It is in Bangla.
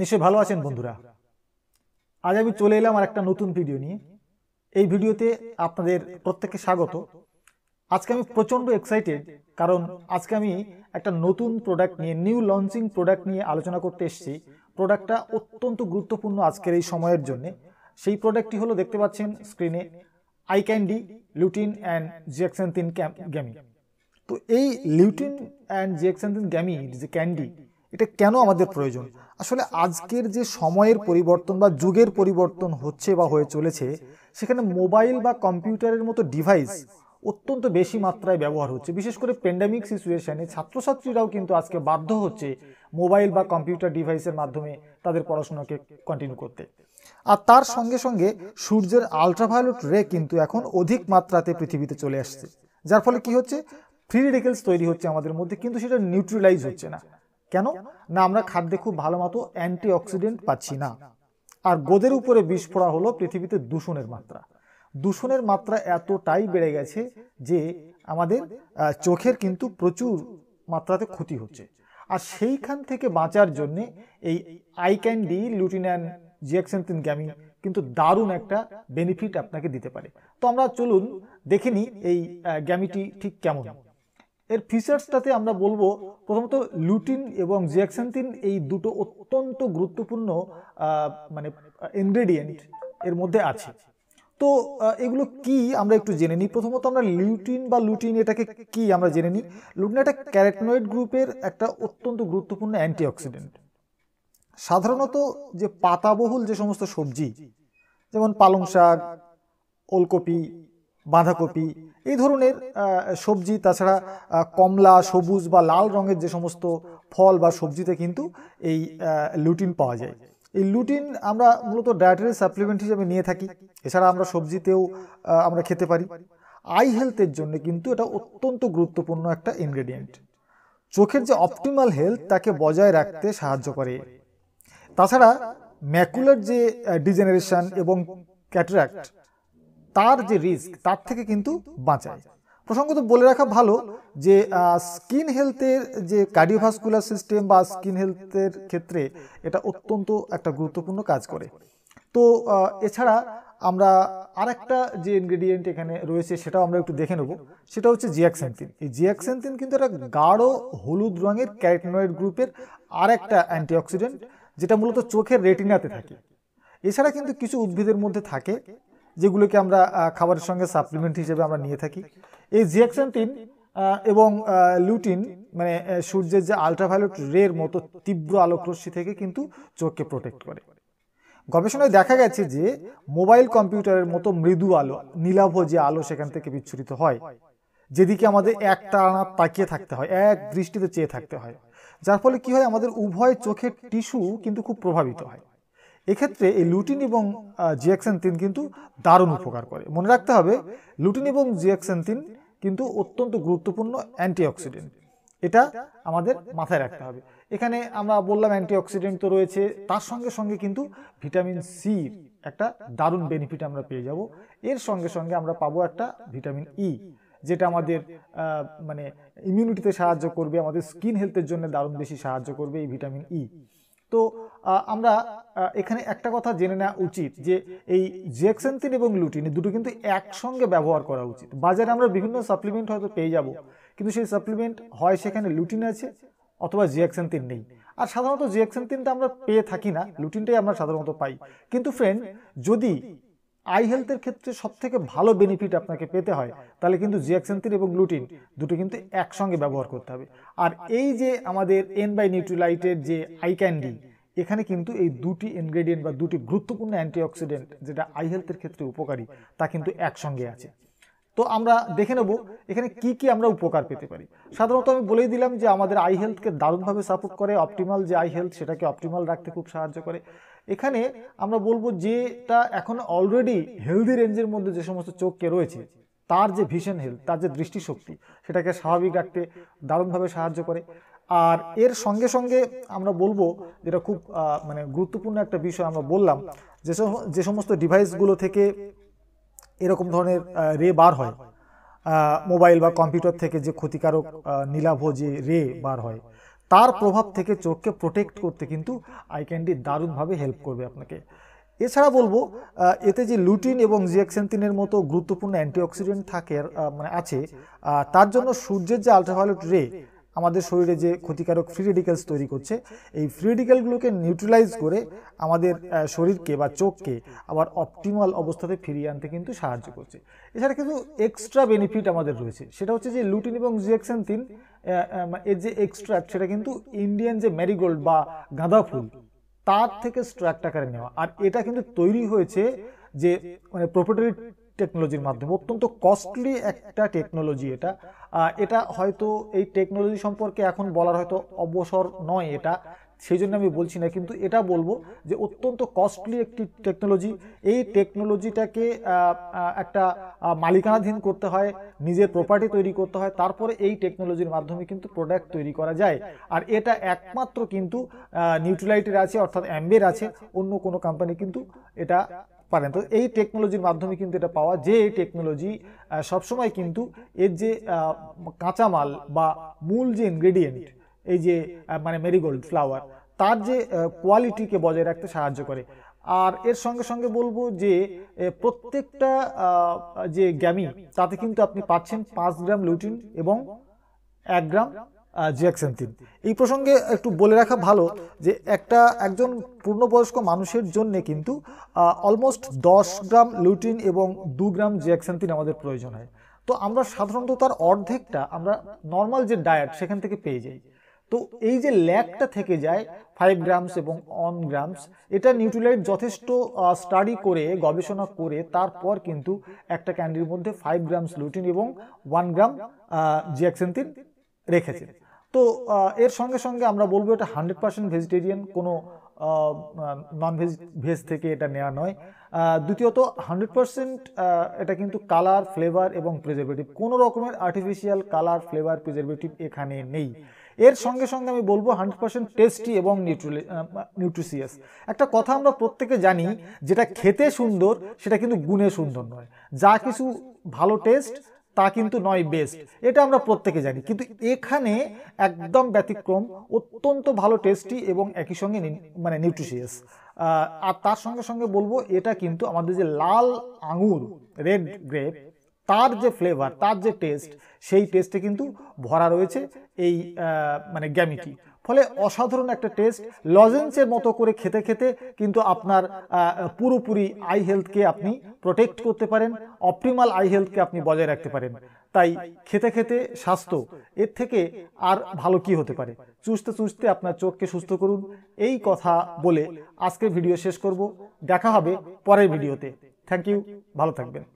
নিশ্চয়ই ভালো আছেন বন্ধুরা আজ আমি চলে এলাম আর একটা নতুন ভিডিও নিয়ে এই ভিডিওতে আপনাদের প্রত্যেককে স্বাগত আজকে আমি প্রচণ্ড এক্সাইটেড কারণ আজকে আমি একটা নতুন প্রোডাক্ট নিয়ে নিউ লঞ্চিং প্রোডাক্ট নিয়ে আলোচনা করতে এসেছি প্রোডাক্টটা অত্যন্ত গুরুত্বপূর্ণ আজকের এই সময়ের জন্য সেই প্রোডাক্টটি হলো দেখতে পাচ্ছেন স্ক্রিনে eye candy lutein and zeaxanthin gummy তো এই লিউটিন অ্যান্ড জিএক্সেন্থিন গ্যামির যে ক্যান্ডি এটা কেন আমাদের প্রয়োজন আসলে আজকের যে সময়ের পরিবর্তন বা যুগের পরিবর্তন হচ্ছে বা হয়ে চলেছে সেখানে মোবাইল বা কম্পিউটারের মতো ডিভাইস অত্যন্ত বেশি মাত্রায় ব্যবহার হচ্ছে বিশেষ করে প্যান্ডামিক সিচুয়েশানে ছাত্রছাত্রীরাও কিন্তু আজকে বাধ্য হচ্ছে মোবাইল বা কম্পিউটার ডিভাইসের মাধ্যমে তাদের পড়াশোনাকে কন্টিনিউ করতে আর তার সঙ্গে সঙ্গে সূর্যের আলট্রাভায়োলেট রে কিন্তু এখন অধিক মাত্রাতে পৃথিবীতে চলে আসছে যার ফলে কি হচ্ছে ফ্রি রেডিকেলস তৈরি হচ্ছে আমাদের মধ্যে কিন্তু সেটা নিউট্রিলাইজ হচ্ছে না কেন না আমরা খাদ্যে খুব ভালো মতো অ্যান্টি অক্সিডেন্ট পাচ্ছি না আর গোদের উপরে বিষ পড়া হলো পৃথিবীতে দূষণের মাত্রা দূষণের মাত্রা এতটাই বেড়ে গেছে যে আমাদের চোখের কিন্তু প্রচুর মাত্রাতে ক্ষতি হচ্ছে আর সেইখান থেকে বাঁচার জন্যে এই eye candy lutein and zeaxanthin gummy কিন্তু দারুণ একটা বেনিফিট আপনাকে দিতে পারে তো আমরা চলুন দেখে নিই এই গ্যামিটি ঠিক কেমন এর ফিচার্সটাতে আমরা বলবো প্রথমত লুটিন এবং জিয়াক্সান্তিন এই দুটো অত্যন্ত গুরুত্বপূর্ণ মানে ইনগ্রেডিয়েন্ট এর মধ্যে আছে তো এগুলো কি আমরা একটু জেনে নিই প্রথমত আমরা লিউটিন বা লুটিন এটাকে কি আমরা জেনে নিই লুটিন একটা ক্যারেটনয়েড গ্রুপের একটা অত্যন্ত গুরুত্বপূর্ণ অ্যান্টিঅক্সিডেন্ট সাধারণত যে পাতাবহুল যে সমস্ত সবজি যেমন পালং শাক ওলকপি বাঁধাকপি এই ধরনের সবজি তাছাড়া কমলা সবুজ বা লাল রঙের যে সমস্ত ফল বা সবজিতে কিন্তু এই লুটিন পাওয়া যায় এই লুটিন আমরা মূলত ডায়েটারি সাপ্লিমেন্ট হিসেবে নিয়ে থাকি এছাড়া আমরা সবজিতেও আমরা খেতে পারি আই হেলথের জন্য কিন্তু এটা অত্যন্ত গুরুত্বপূর্ণ একটা ইনগ্রেডিয়েন্ট চোখের যে অপটিমাল হেলথ তাকে বজায় রাখতে সাহায্য করে তাছাড়া ম্যাকুলার যে ডিজেনারেশন এবং ক্যাটারাক্ট তার যে রিস্ক তার থেকে কিন্তু বাঁচায় প্রসঙ্গত বলে রাখা ভালো যে স্কিন হেলথের যে কার্ডিওভাস্কুলার সিস্টেম বা স্কিন হেলথের ক্ষেত্রে এটা অত্যন্ত একটা গুরুত্বপূর্ণ কাজ করে তো এছাড়া আমরা আরেকটা যে ইনগ্রেডিয়েন্ট এখানে রয়েছে সেটাও আমরা একটু দেখে নেব সেটা হচ্ছে জিয়াক্সেন্থিন এই জিয়াক্সেন্থিন কিন্তু একটা গাঢ় হলুদ রঙের ক্যারেটনয়েড গ্রুপের আরেকটা অ্যান্টিঅক্সিডেন্ট যেটা মূলত চোখের রেটিনাতে থাকে এছাড়া কিন্তু কিছু উদ্ভিদের মধ্যে থাকে যেগুলোকে আমরা খাবারের সঙ্গে সাপ্লিমেন্ট হিসেবে আমরা নিয়ে থাকি এই জিয়াক্সেন্টিন এবং লুটিন মানে সূর্যের যে আলট্রাভায়োলেট রের মতো তীব্র আলোকরশ্মি থেকে কিন্তু চোখকে প্রোটেক্ট করে গবেষণায় দেখা গেছে যে মোবাইল কম্পিউটারের মতো মৃদু আলো নীলাভ যে আলো সেখান থেকে বিচ্ছুরিত হয় যেদিকে আমাদের এক টানা তাকিয়ে থাকতে হয় এক দৃষ্টিতে চেয়ে থাকতে হয় যার ফলে কি হয় আমাদের উভয় চোখের টিস্যু কিন্তু খুব প্রভাবিত হয় এক্ষেত্রে এই লুটিন এবং জিয়াক্সেন তিন কিন্তু দারুণ উপকার করে মনে রাখতে হবে লুটিন এবং জিয়াক্সেন তিন কিন্তু অত্যন্ত গুরুত্বপূর্ণ অ্যান্টিঅক্সিডেন্ট এটা আমাদের মাথায় রাখতে হবে এখানে আমরা বললাম অ্যান্টিঅক্সিডেন্ট তো রয়েছে তার সঙ্গে সঙ্গে কিন্তু ভিটামিন সি একটা দারুণ বেনিফিট আমরা পেয়ে যাব এর সঙ্গে সঙ্গে আমরা পাবো একটা ভিটামিন ই e, যেটা আমাদের মানে ইমিউনিটিতে সাহায্য করবে আমাদের স্কিন হেলথের জন্য দারুণ বেশি সাহায্য করবে এই ভিটামিন ই e। তো আমরা এখানে একটা কথা জেনে নেওয়া উচিত যে এই জেকসেন্থিন এবং লুটিন দুটো কিন্তু একসঙ্গে ব্যবহার করা উচিত বাজারে আমরা বিভিন্ন সাপ্লিমেন্ট হয়তো পেয়ে যাব কিন্তু সেই সাপ্লিমেন্ট হয় সেখানে লুটিন আছে অথবা জিয়াক্সেন্থিন নেই আর সাধারণত জিয়াক্সেন্থিনটা আমরা পেয়ে থাকি না লুটিনটাই আমরা সাধারণত পাই কিন্তু ফ্রেন্ড যদি আই হেলথের ক্ষেত্রে সবথেকে ভালো বেনিফিট আপনাকে পেতে হয় তাহলে কিন্তু জিয়াক্সেন্থিন এবং গ্লুটিন দুটো কিন্তু একসঙ্গে ব্যবহার করতে হবে আর এই যে আমাদের এন বাই নিউট্রিলাইটের যে আই ক্যান্ডি এখানে কিন্তু এই দুটি ইনগ্রেডিয়েন্ট বা দুটি গুরুত্বপূর্ণ অ্যান্টিঅক্সিডেন্ট যেটা আই হেলথের ক্ষেত্রে উপকারী তা কিন্তু একসঙ্গে আছে তো আমরা দেখে নেব এখানে কি কি আমরা উপকার পেতে পারি সাধারণত আমি বলেই দিলাম যে আমাদের আই হেলথকে দারুণভাবে সাপোর্ট করে অপটিমাল যে আই হেলথ সেটাকে অপটিমাল রাখতে খুব সাহায্য করে এখানে আমরা বলবো যেটা এখন অলরেডি হেলদি রেঞ্জের মধ্যে যে সমস্ত চোখকে রয়েছে তার যে ভিশন হেলথ তার যে দৃষ্টিশক্তি সেটাকে স্বাভাবিক রাখতে দারুণভাবে সাহায্য করে আর এর সঙ্গে সঙ্গে আমরা বলবো যেটা খুব মানে গুরুত্বপূর্ণ একটা বিষয় আমরা বললাম যে যে সমস্ত ডিভাইসগুলো থেকে এরকম ধরনের রে বার হয় মোবাইল বা কম্পিউটার থেকে যে ক্ষতিকারক নীলাভ যে রে বার হয় তার প্রভাব থেকে চোখকে প্রোটেক্ট করতে কিন্তু আই ক্যান্ডি দারুণভাবে হেল্প করবে আপনাকে এছাড়া বলবো এতে যে লুটিন এবং জিয়াক্সেন্তিনের মতো গুরুত্বপূর্ণ অ্যান্টিঅক্সিডেন্ট থাকে মানে আছে তার জন্য সূর্যের যে আলট্রাভায়োলেট রে আমাদের শরীরে যে ক্ষতিকারক ফ্রি রেডিক্যালস তৈরি করছে এই ফ্রি রেডিক্যালগুলোকে নিউট্রালাইজ করে আমাদের শরীরকে বা চোখকে আবার অপটিমাল অবস্থাতে ফিরিয়ে আনতে কিন্তু সাহায্য করছে এছাড়া কিন্তু এক্সট্রা বেনিফিট আমাদের রয়েছে সেটা হচ্ছে যে লুটিন এবং জিয়াক্সেন্থিন এর যে এক্সট্রাক্ট সেটা কিন্তু ইন্ডিয়ান যে ম্যারিগোল্ড বা গাঁদা ফুল তার থেকে স্ট্র্যাক্ট আকারে নেওয়া আর এটা কিন্তু তৈরি হয়েছে যে মানে প্রপার্টারি টেকনোলজির মাধ্যমে অত্যন্ত কস্টলি একটা টেকনোলজি এটা এটা হয়তো এই টেকনোলজি সম্পর্কে এখন বলার হয়তো অবসর নয় এটা সেই জন্য আমি বলছি না কিন্তু এটা বলবো যে অত্যন্ত কস্টলি একটি টেকনোলজি এই টেকনোলজিটাকে একটা মালিকানাধীন করতে হয় নিজের প্রপার্টি তৈরি করতে হয় তারপরে এই টেকনোলজির মাধ্যমে কিন্তু প্রোডাক্ট তৈরি করা যায় আর এটা একমাত্র কিন্তু নিউট্রিলাইটের আছে অর্থাৎ অ্যাম্বের আছে অন্য কোনো কোম্পানি কিন্তু এটা পারেন তো এই টেকনোলজির মাধ্যমে কিন্তু এটা পাওয়া যে এই টেকনোলজি সবসময় কিন্তু এর যে কাঁচামাল বা মূল যে ইনগ্রেডিয়েন্ট এই যে মানে মেরিগোল্ড ফ্লাওয়ার তার যে কোয়ালিটিকে বজায় রাখতে সাহায্য করে আর এর সঙ্গে সঙ্গে বলবো যে প্রত্যেকটা যে গ্যামি তাতে কিন্তু আপনি পাচ্ছেন পাঁচ গ্রাম লুটিন এবং এক গ্রাম জিয়াক্সেন্থিন এই প্রসঙ্গে একটু বলে রাখা ভালো যে একটা একজন পূর্ণবয়স্ক মানুষের জন্যে কিন্তু অলমোস্ট দশ গ্রাম লুটিন এবং দু গ্রাম জিয়াক্সেন্থিন আমাদের প্রয়োজন হয় তো আমরা সাধারণত তার অর্ধেকটা আমরা নর্মাল যে ডায়েট সেখান থেকে পেয়ে যাই তো এই যে ল্যাকটা থেকে যায় ফাইভ গ্রামস এবং অন গ্রামস এটা নিউট্রিলাইট যথেষ্ট স্টাডি করে গবেষণা করে তারপর কিন্তু একটা ক্যান্ডির মধ্যে ফাইভ গ্রামস লুটিন এবং ওয়ান গ্রাম জিয়াক্সেন্তিন রেখেছে তো এর সঙ্গে সঙ্গে আমরা বলবো এটা হান্ড্রেড পার্সেন্ট ভেজিটেরিয়ান কোনো নন ভেজ ভেজ থেকে এটা নেওয়া নয় দ্বিতীয়ত হান্ড্রেড পার্সেন্ট এটা কিন্তু কালার ফ্লেভার এবং প্রিজারভেটিভ কোনো রকমের আর্টিফিশিয়াল কালার ফ্লেভার প্রিজারভেটিভ এখানে নেই এর সঙ্গে সঙ্গে আমি বলবো হান্ড্রেড পার্সেন্ট টেস্টি এবং নিউট্রিলি নিউট্রিসিয়াস একটা কথা আমরা প্রত্যেকে জানি যেটা খেতে সুন্দর সেটা কিন্তু গুণে সুন্দর নয় যা কিছু ভালো টেস্ট তা কিন্তু নয় বেস্ট এটা আমরা প্রত্যেকে জানি কিন্তু এখানে একদম ব্যতিক্রম অত্যন্ত ভালো টেস্টি এবং একই সঙ্গে মানে নিউট্রিশিয়াস আর তার সঙ্গে সঙ্গে বলবো এটা কিন্তু আমাদের যে লাল আঙুর রেড গ্রেপ তার যে ফ্লেভার তার যে টেস্ট সেই টেস্টে কিন্তু ভরা রয়েছে এই মানে গ্যামিটি ফলে অসাধারণ একটা টেস্ট লজেন্সের মতো করে খেতে খেতে কিন্তু আপনার পুরোপুরি আই হেলথকে আপনি প্রোটেক্ট করতে পারেন অপটিমাল আই হেলথকে আপনি বজায় রাখতে পারেন তাই খেতে খেতে স্বাস্থ্য এর থেকে আর ভালো কি হতে পারে চুষতে চুষতে আপনার চোখকে সুস্থ করুন এই কথা বলে আজকের ভিডিও শেষ করব দেখা হবে পরের ভিডিওতে থ্যাংক ইউ ভালো থাকবেন